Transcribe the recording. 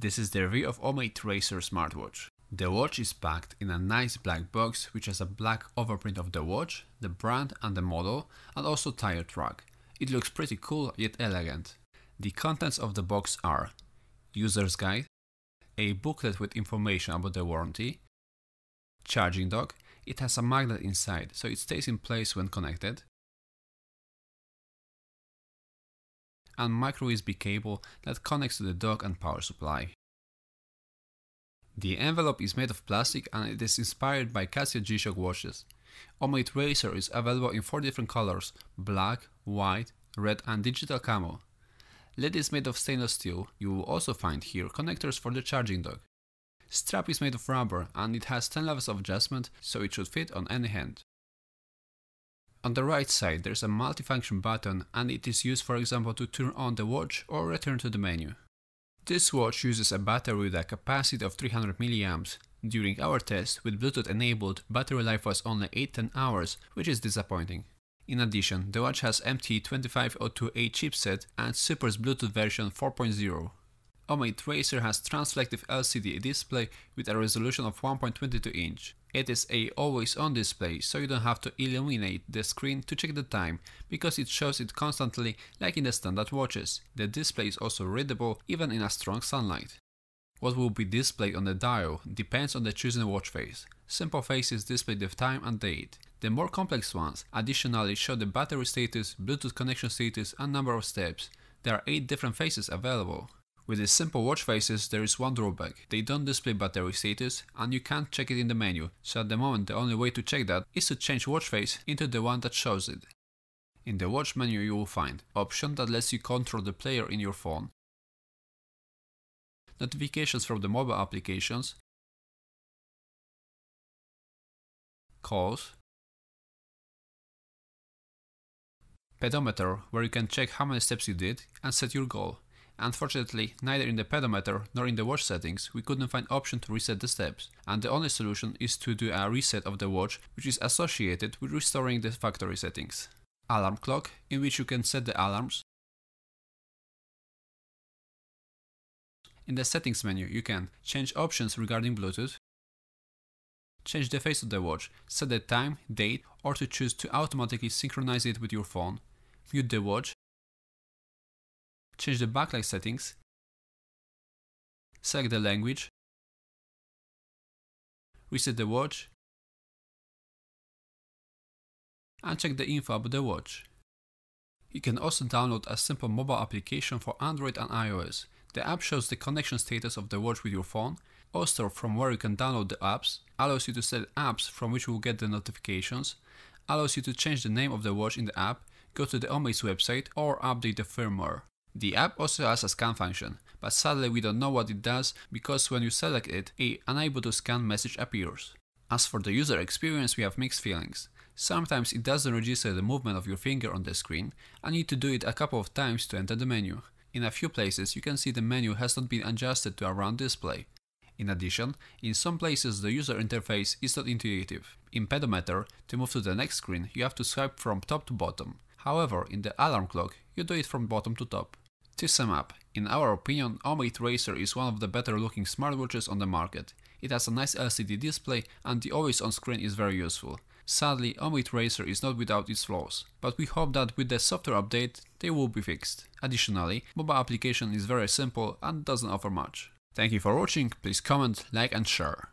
This is the review of Omei Tracer smartwatch. The watch is packed in a nice black box which has a black overprint of the watch, the brand and the model, and also tire track. It looks pretty cool yet elegant. The contents of the box are user's guide, a booklet with information about the warranty, charging dock, it has a magnet inside so it stays in place when connected, and micro USB cable that connects to the dock and power supply. The envelope is made of plastic and it is inspired by Casio G-Shock watches. Omate razor is available in 4 different colors, black, white, red and digital camo. Lid is made of stainless steel, you will also find here connectors for the charging dock. Strap is made of rubber and it has 10 levels of adjustment so it should fit on any hand. On the right side there's a multifunction button and it is used for example to turn on the watch or return to the menu. This watch uses a battery with a capacity of 300 milliamps. During our test, with Bluetooth enabled, battery life was only 8-10 hours, which is disappointing. In addition, the watch has MT2502A chipset and supports Bluetooth version 4.0. OMID Tracer has transflective LCD display with a resolution of 1.22 inch. It is a always on display, so you don't have to illuminate the screen to check the time, because it shows it constantly like in the standard watches. The display is also readable even in a strong sunlight. What will be displayed on the dial depends on the chosen watch face. Simple faces display the time and date. The more complex ones additionally show the battery status, Bluetooth connection status and number of steps. There are 8 different faces available. With the simple watch faces, there is one drawback. They don't display battery status and you can't check it in the menu, so at the moment the only way to check that is to change watch face into the one that shows it. In the watch menu you will find option that lets you control the player in your phone, notifications from the mobile applications, calls, pedometer where you can check how many steps you did and set your goal. Unfortunately, neither in the pedometer nor in the watch settings we couldn't find option to reset the steps, and the only solution is to do a reset of the watch which is associated with restoring the factory settings. Alarm clock, in which you can set the alarms. In the settings menu you can change options regarding Bluetooth, change the face of the watch, set the time, date or to choose to automatically synchronize it with your phone, mute the watch, change the backlight settings, select the language, reset the watch, and check the info about the watch. You can also download a simple mobile application for Android and iOS. The app shows the connection status of the watch with your phone, also from where you can download the apps, allows you to set apps from which you will get the notifications, allows you to change the name of the watch in the app, go to the Omaze website or update the firmware. The app also has a scan function, but sadly we don't know what it does because when you select it, a unable to scan message appears. As for the user experience, we have mixed feelings. Sometimes it doesn't register the movement of your finger on the screen and you need to do it a couple of times to enter the menu. In a few places, you can see the menu has not been adjusted to a round display. In addition, in some places the user interface is not intuitive. In Pedometer, to move to the next screen, you have to swipe from top to bottom. However, in the alarm clock, you do it from bottom to top. To sum up, in our opinion, Omid Racer is one of the better looking smartwatches on the market. It has a nice LCD display and the always on screen is very useful. Sadly, Omid Racer is not without its flaws, but we hope that with the software update they will be fixed. Additionally, mobile application is very simple and doesn't offer much. Thank you for watching, please comment, like and share.